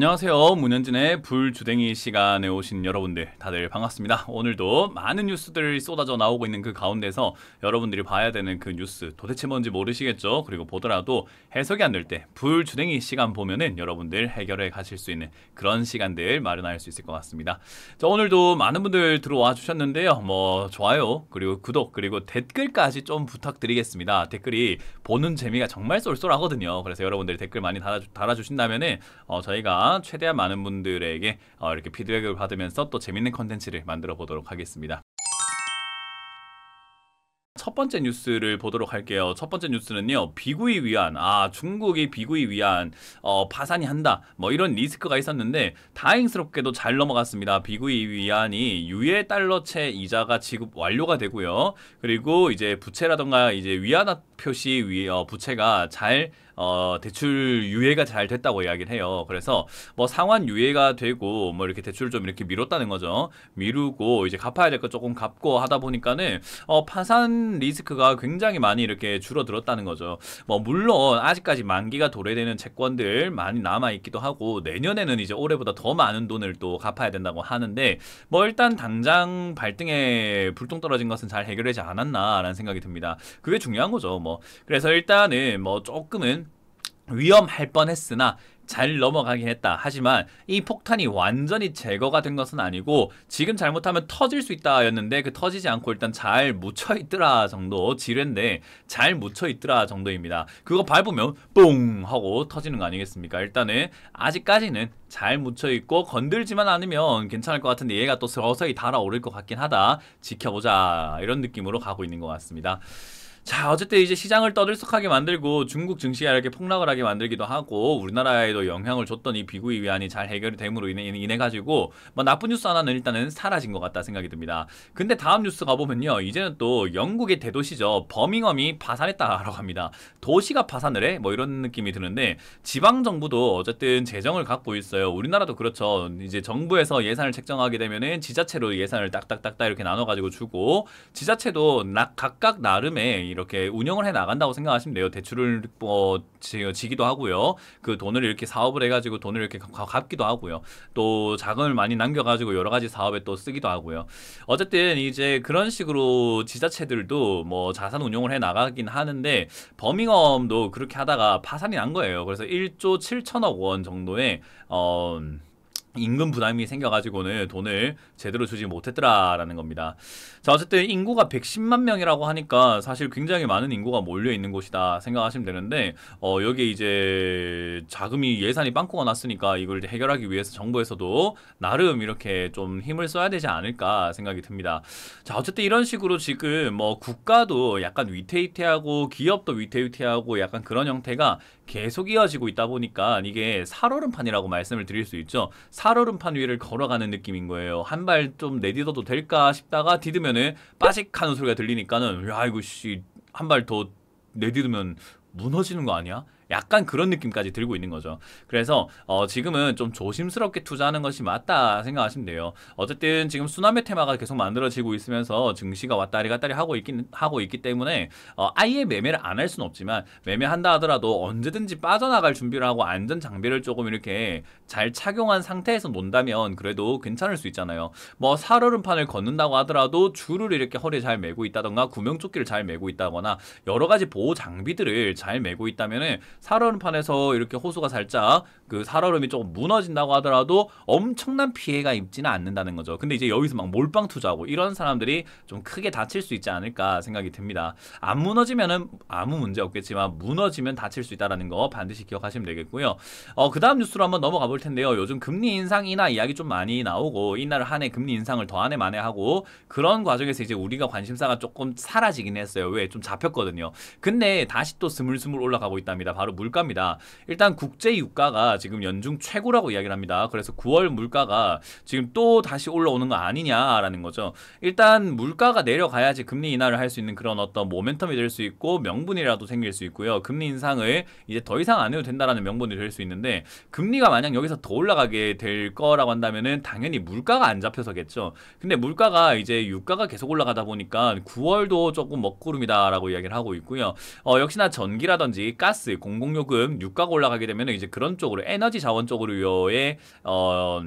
안녕하세요. 문현진의 불주댕이 시간에 오신 여러분들 다들 반갑습니다. 오늘도 많은 뉴스들이 쏟아져 나오고 있는 그 가운데서 여러분들이 봐야 되는 그 뉴스 도대체 뭔지 모르시겠죠? 그리고 보더라도 해석이 안 될 때 불주댕이 시간 보면은 여러분들 해결해 가실 수 있는 그런 시간들 마련할 수 있을 것 같습니다. 자, 오늘도 많은 분들 들어와 주셨는데요. 뭐 좋아요, 그리고 구독, 그리고 댓글까지 좀 부탁드리겠습니다. 댓글이 보는 재미가 정말 쏠쏠하거든요. 그래서 여러분들이 댓글 많이 달아, 달아주신다면은 어, 저희가 최대한 많은 분들에게 어, 이렇게 피드백을 받으면서 또 재밌는 컨텐츠를 만들어 보도록 하겠습니다. 첫 번째 뉴스를 보도록 할게요. 첫 번째 뉴스는요. 비구이 위안, 아 중국이 비구이 위안 어, 파산이 한다. 뭐 이런 리스크가 있었는데 다행스럽게도 잘 넘어갔습니다. 비구이 위안이 유예 달러채 이자가 지급 완료가 되고요. 그리고 이제 부채라던가 이제 위안화 표시 위 어, 부채가 잘 어, 대출 유예가 잘 됐다고 이야기를 해요. 그래서 뭐 상환 유예가 되고 뭐 이렇게 대출을 좀 이렇게 미뤘다는 거죠. 미루고 이제 갚아야 될 거 조금 갚고 하다 보니까는 어, 파산 리스크가 굉장히 많이 이렇게 줄어들었다는 거죠. 뭐 물론 아직까지 만기가 도래되는 채권들 많이 남아 있기도 하고 내년에는 이제 올해보다 더 많은 돈을 또 갚아야 된다고 하는데 뭐 일단 당장 발등에 불똥 떨어진 것은 잘 해결되지 않았나라는 생각이 듭니다. 그게 중요한 거죠. 뭐 그래서 일단은 뭐 조금은 위험할 뻔했으나 잘 넘어가긴 했다. 하지만 이 폭탄이 완전히 제거가 된 것은 아니고 지금 잘못하면 터질 수 있다 였는데 그 터지지 않고 일단 잘 묻혀있더라 정도 지뢰인데 잘 묻혀있더라 정도입니다. 그거 밟으면 뽕 하고 터지는 거 아니겠습니까? 일단은 아직까지는 잘 묻혀있고 건들지만 않으면 괜찮을 것 같은데 얘가 또 서서히 달아오를 것 같긴 하다. 지켜보자 이런 느낌으로 가고 있는 것 같습니다. 자 어쨌든 이제 시장을 떠들썩하게 만들고 중국 증시가 이렇게 폭락을 하게 만들기도 하고 우리나라에도 영향을 줬던 이 비구이 위안이 잘 해결이 됨으로 인해, 인해 가지고 뭐 나쁜 뉴스 하나는 일단은 사라진 것 같다 생각이 듭니다. 근데 다음 뉴스 가보면요 이제는 또 영국의 대도시죠 버밍엄이 파산했다라고 합니다. 도시가 파산을 해? 뭐 이런 느낌이 드는데 지방 정부도 어쨌든 재정을 갖고 있어요. 우리나라도 그렇죠. 이제 정부에서 예산을 책정하게 되면은 지자체로 예산을 딱딱딱딱 이렇게 나눠 가지고 주고 지자체도 각각 나름의 이렇게 운영을 해 나간다고 생각하시면 돼요. 대출을 뭐 지기도 하고요. 그 돈을 이렇게 사업을 해가지고 돈을 이렇게 갚기도 하고요. 또 자금을 많이 남겨가지고 여러 가지 사업에 또 쓰기도 하고요. 어쨌든 이제 그런 식으로 지자체들도 뭐 자산 운용을 해 나가긴 하는데 버밍엄도 그렇게 하다가 파산이 난 거예요. 그래서 1조 7천억 원 정도의 어. 임금 부담이 생겨가지고는 돈을 제대로 주지 못했더라라는 겁니다. 자 어쨌든 인구가 110만 명이라고 하니까 사실 굉장히 많은 인구가 몰려있는 곳이다 생각하시면 되는데 어 여기에 이제 자금이 예산이 빵꾸가 났으니까 이걸 해결하기 위해서 정부에서도 나름 이렇게 좀 힘을 써야 되지 않을까 생각이 듭니다. 자 어쨌든 이런 식으로 지금 뭐 국가도 약간 위태위태하고 기업도 위태위태하고 약간 그런 형태가 계속 이어지고 있다 보니까 이게 살얼음판이라고 말씀을 드릴 수 있죠. 살얼음판 위를 걸어가는 느낌인 거예요. 한 발 좀 내딛어도 될까 싶다가 디으면은 빠식하는 소리가 들리니까는 야 이거 씨한 발 더 내딛으면 무너지는 거 아니야? 약간 그런 느낌까지 들고 있는 거죠. 그래서 어 지금은 좀 조심스럽게 투자하는 것이 맞다 생각하시면 돼요. 어쨌든 지금 수나미 테마가 계속 만들어지고 있으면서 증시가 왔다리 갔다리 하고 있긴 하고 있기 때문에 어 아예 매매를 안 할 수는 없지만 매매한다 하더라도 언제든지 빠져나갈 준비를 하고 안전 장비를 조금 이렇게 잘 착용한 상태에서 논다면 그래도 괜찮을 수 있잖아요. 뭐 살얼음판을 걷는다고 하더라도 줄을 이렇게 허리에 잘 메고 있다던가 구명조끼를 잘 메고 있다거나 여러 가지 보호 장비들을 잘 메고 있다면은 살얼음판에서 이렇게 호수가 살짝 그 살얼음이 조금 무너진다고 하더라도 엄청난 피해가 입지는 않는다는 거죠. 근데 이제 여기서 막 몰빵 투자하고 이런 사람들이 좀 크게 다칠 수 있지 않을까 생각이 듭니다. 안 무너지면은 아무 문제 없겠지만 무너지면 다칠 수있다는거 반드시 기억하시면 되겠고요. 어, 그다음 뉴스로 한번 넘어가 볼 텐데요. 요즘 금리 인상이나 이야기 좀 많이 나오고 이날 한해 금리 인상을 더 한해 만에 하고 그런 과정에서 이제 우리가 관심사가 조금 사라지긴 했어요. 왜? 좀 잡혔거든요. 근데 다시 또 스물스물 올라가고 있답니다. 바로 바로 물가입니다. 일단 국제 유가가 지금 연중 최고라고 이야기를 합니다. 그래서 9월 물가가 지금 또 다시 올라오는 거 아니냐라는 거죠. 일단 물가가 내려가야지 금리 인하를 할 수 있는 그런 어떤 모멘텀이 될 수 있고 명분이라도 생길 수 있고요. 금리 인상을 이제 더 이상 안 해도 된다라는 명분이 될 수 있는데 금리가 만약 여기서 더 올라가게 될 거라고 한다면은 당연히 물가가 안 잡혀서겠죠. 근데 물가가 이제 유가가 계속 올라가다 보니까 9월도 조금 먹구름이다라고 이야기를 하고 있고요. 어, 역시나 전기라든지 가스, 공 공공요금 유가가 올라가게 되면 이제 그런 쪽으로 에너지 자원 쪽으로의 어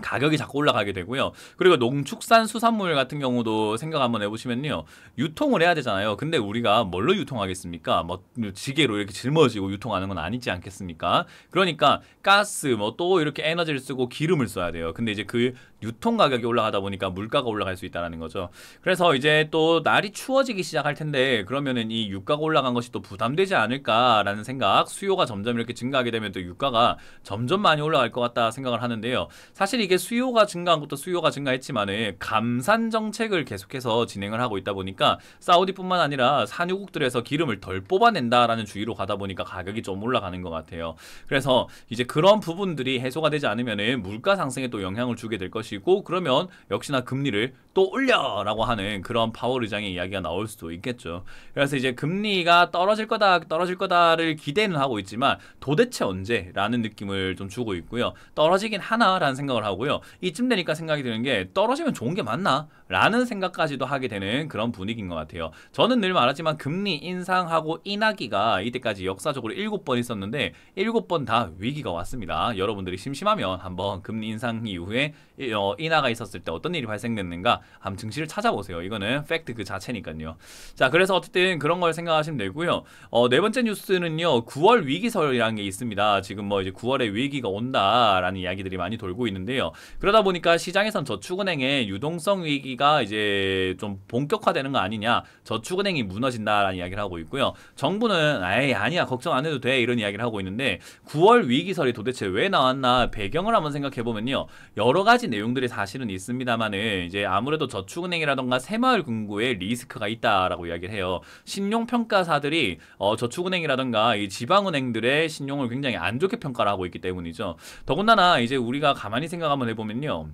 가격이 자꾸 올라가게 되고요. 그리고 농축산 수산물 같은 경우도 생각 한번 해보시면요. 유통을 해야 되잖아요. 근데 우리가 뭘로 유통하겠습니까? 뭐 지게로 이렇게 짊어지고 유통하는 건 아니지 않겠습니까? 그러니까 가스 뭐 또 이렇게 에너지를 쓰고 기름을 써야 돼요. 근데 이제 그 유통 가격이 올라가다 보니까 물가가 올라갈 수 있다는 거죠. 그래서 이제 또 날이 추워지기 시작할 텐데 그러면은 이 유가가 올라간 것이 또 부담되지 않을까라는 생각 수요가 점점 이렇게 증가하게 되면 또 유가가 점점 많이 올라갈 것 같다 생각을 하는데요. 사실 이게 수요가 증가한 것도 수요가 증가했지만은 감산 정책을 계속해서 진행을 하고 있다 보니까 사우디뿐만 아니라 산유국들에서 기름을 덜 뽑아낸다라는 주의로 가다 보니까 가격이 좀 올라가는 것 같아요. 그래서 이제 그런 부분들이 해소가 되지 않으면은 물가 상승에 또 영향을 주게 될 것이 것이고 그러면 역시나 금리를 또 올려라고 하는 그런 파월 의장의 이야기가 나올 수도 있겠죠. 그래서 이제 금리가 떨어질 거다 떨어질 거다를 기대는 하고 있지만 도대체 언제라는 느낌을 좀 주고 있고요. 떨어지긴 하나라는 생각을 하고요. 이쯤 되니까 생각이 드는 게 떨어지면 좋은 게 맞나? 라는 생각까지도 하게 되는 그런 분위기인 것 같아요. 저는 늘 말하지만 금리 인상하고 인하기가 이때까지 역사적으로 7번 있었는데 7번 다 위기가 왔습니다. 여러분들이 심심하면 한번 금리 인상 이후에 어, 어, 인하가 있었을 때 어떤 일이 발생됐는가 한번 증시를 찾아보세요. 이거는 팩트 그 자체니까요. 자, 그래서 어쨌든 그런 걸 생각하시면 되고요. 어, 네 번째 뉴스는요. 9월 위기설이라는 게 있습니다. 지금 뭐 이제 9월에 위기가 온다라는 이야기들이 많이 돌고 있는데요. 그러다 보니까 시장에선 저축은행의 유동성 위기가 이제 좀 본격화되는 거 아니냐. 저축은행이 무너진다라는 이야기를 하고 있고요. 정부는 아예 아니야. 걱정 안 해도 돼. 이런 이야기를 하고 있는데 9월 위기설이 도대체 왜 나왔나 배경을 한번 생각해 보면요. 여러 가지 내용 내용들이 사실은 있습니다만은 이제 아무래도 저축은행이라던가 새마을금고에 리스크가 있다라고 이야기를 해요. 신용평가사들이 어, 저축은행이라던가 이 지방은행들의 신용을 굉장히 안 좋게 평가를 하고 있기 때문이죠. 더군다나 이제 우리가 가만히 생각 한번 해보면요.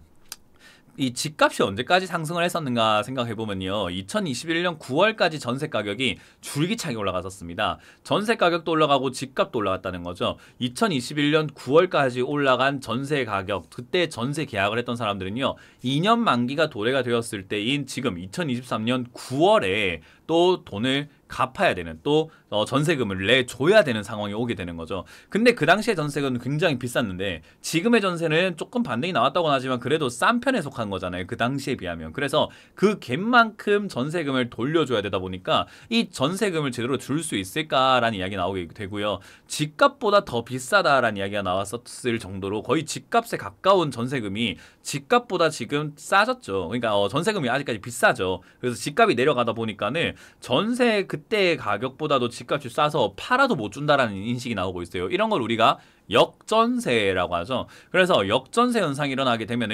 이 집값이 언제까지 상승을 했었는가 생각해 보면요. 2021년 9월까지 전세 가격이 줄기차게 올라갔었습니다. 전세 가격도 올라가고 집값도 올라갔다는 거죠. 2021년 9월까지 올라간 전세 가격, 그때 전세 계약을 했던 사람들은요. 2년 만기가 도래가 되었을 때인 지금 2023년 9월에 또 돈을 갚아야 되는 또 어, 전세금을 내줘야 되는 상황이 오게 되는 거죠. 근데 그 당시에 전세금은 굉장히 비쌌는데 지금의 전세는 조금 반등이 나왔다고 하지만 그래도 싼 편에 속한 거잖아요. 그 당시에 비하면. 그래서 그 갭만큼 전세금을 돌려줘야 되다 보니까 이 전세금을 제대로 줄 수 있을까라는 이야기 나오게 되고요. 집값보다 더 비싸다라는 이야기가 나왔었을 정도로 거의 집값에 가까운 전세금이 집값보다 지금 싸졌죠. 그러니까 어, 전세금이 아직까지 비싸죠. 그래서 집값이 내려가다 보니까는 전세 그때 의 가격보다도 집값이 싸서 팔아도 못 준다라는 인식이 나오고 있어요. 이런 걸 우리가 역전세라고 하죠. 그래서 역전세 현상이 일어나게 되면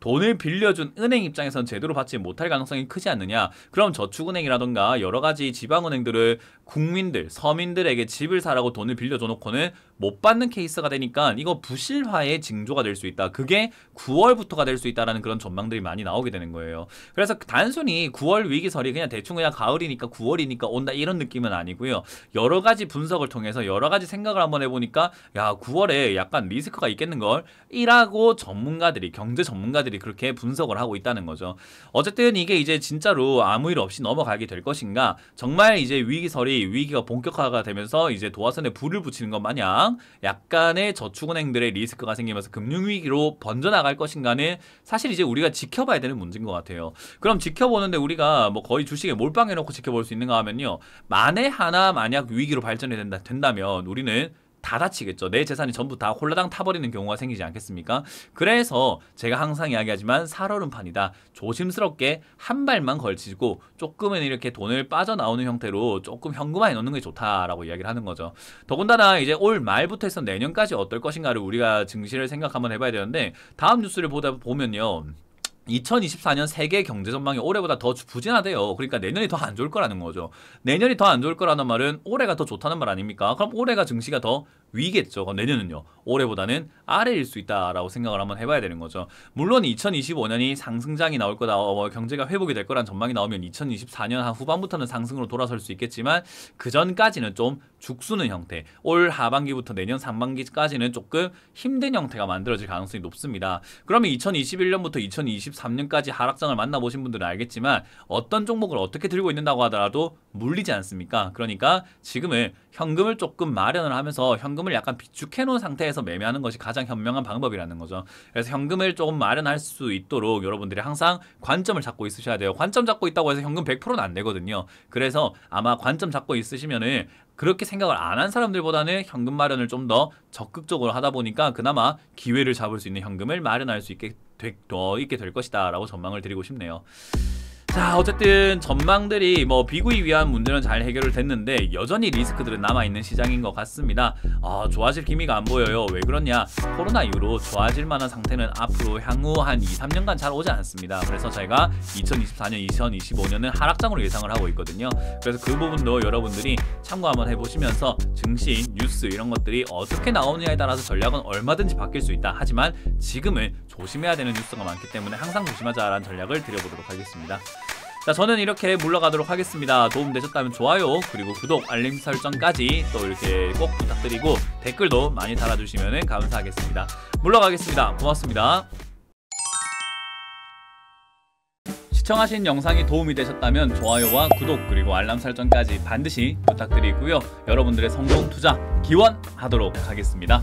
돈을 빌려준 은행 입장에선 제대로 받지 못할 가능성이 크지 않느냐. 그럼 저축은행이라던가 여러 가지 지방은행들을 국민들, 서민들에게 집을 사라고 돈을 빌려줘 놓고는 못 받는 케이스가 되니까 이거 부실화의 징조가 될 수 있다. 그게 9월부터가 될 수 있다라는 그런 전망들이 많이 나오게 되는 거예요. 그래서 단순히 9월 위기설이 그냥 대충 그냥 가을이니까 9월이니까 온다 이런 느낌은 아니고요. 여러 가지 분석을 통해서 여러 가지 생각을 한번 해보니까 야, 9월에 약간 리스크가 있겠는 걸 이라고 전문가들이 경제 전문가들이 그렇게 분석을 하고 있다는 거죠. 어쨌든 이게 이제 진짜로 아무 일 없이 넘어가게 될 것인가? 정말 이제 위기설이 위기가 본격화가 되면서 이제 도화선에 불을 붙이는 것 마냥 약간의 저축은행들의 리스크가 생기면서 금융위기로 번져나갈 것인가는 사실 이제 우리가 지켜봐야 되는 문제인 것 같아요. 그럼 지켜보는데 우리가 뭐 거의 주식에 몰빵해놓고 지켜볼 수 있는가 하면요. 만에 하나 만약 위기로 발전이 된다, 된다면 우리는 다 다치겠죠. 내 재산이 전부 다 홀라당 타버리는 경우가 생기지 않겠습니까? 그래서 제가 항상 이야기하지만 살얼음판이다. 조심스럽게 한 발만 걸치고 조금은 이렇게 돈을 빠져나오는 형태로 조금 현금화해 놓는 게 좋다라고 이야기를 하는 거죠. 더군다나 이제 올 말부터 해서 내년까지 어떨 것인가를 우리가 증시를 생각 한번 해봐야 되는데 다음 뉴스를 보다 보면요. 2024년 세계 경제 전망이 올해보다 더 부진하대요. 그러니까 내년이 더 안 좋을 거라는 거죠. 내년이 더 안 좋을 거라는 말은 올해가 더 좋다는 말 아닙니까? 그럼 올해가 증시가 더 위겠죠. 내년은요. 올해보다는 아래일 수 있다라고 생각을 한번 해봐야 되는 거죠. 물론 2025년이 상승장이 나올 거다. 어, 뭐 경제가 회복이 될 거란 전망이 나오면 2024년 한 후반부터는 상승으로 돌아설 수 있겠지만 그 전까지는 좀 죽수는 형태 올 하반기부터 내년 상반기까지는 조금 힘든 형태가 만들어질 가능성이 높습니다. 그러면 2021년부터 2023년까지 하락장을 만나보신 분들은 알겠지만 어떤 종목을 어떻게 들고 있는다고 하더라도 물리지 않습니까? 그러니까 지금은 현금을 조금 마련을 하면서 현금을 약간 비축해놓은 상태에서 매매하는 것이 가장 현명한 방법이라는 거죠. 그래서 현금을 조금 마련할 수 있도록 여러분들이 항상 관점을 잡고 있으셔야 돼요. 관점 잡고 있다고 해서 현금 100%는 안 되거든요. 그래서 아마 관점 잡고 있으시면은 그렇게 생각을 안 한 사람들보다는 현금 마련을 좀 더 적극적으로 하다 보니까 그나마 기회를 잡을 수 있는 현금을 마련할 수 있게 되, 더 있게 될 것이다라고 전망을 드리고 싶네요. 자 어쨌든 전망들이 뭐 비구이 위한 문제는 잘 해결을 됐는데 여전히 리스크들은 남아있는 시장인 것 같습니다 아 좋아질 기미가 안 보여요 왜 그러냐 코로나 이후로 좋아질 만한 상태는 앞으로 향후 한 2, 3년간 잘 오지 않습니다 그래서 저희가 2024년, 2025년은 하락장으로 예상을 하고 있거든요 그래서 그 부분도 여러분들이 참고 한번 해보시면서 증시, 뉴스 이런 것들이 어떻게 나오느냐에 따라서 전략은 얼마든지 바뀔 수 있다 하지만 지금은 조심해야 되는 뉴스가 많기 때문에 항상 조심하자라는 전략을 드려보도록 하겠습니다 자 저는 이렇게 물러가도록 하겠습니다. 도움되셨다면 좋아요 그리고 구독 알림 설정까지 또 이렇게 꼭 부탁드리고 댓글도 많이 달아주시면 감사하겠습니다. 물러가겠습니다. 고맙습니다. 시청하신 영상이 도움이 되셨다면 좋아요와 구독 그리고 알람 설정까지 반드시 부탁드리고요. 여러분들의 성공 투자 기원하도록 하겠습니다.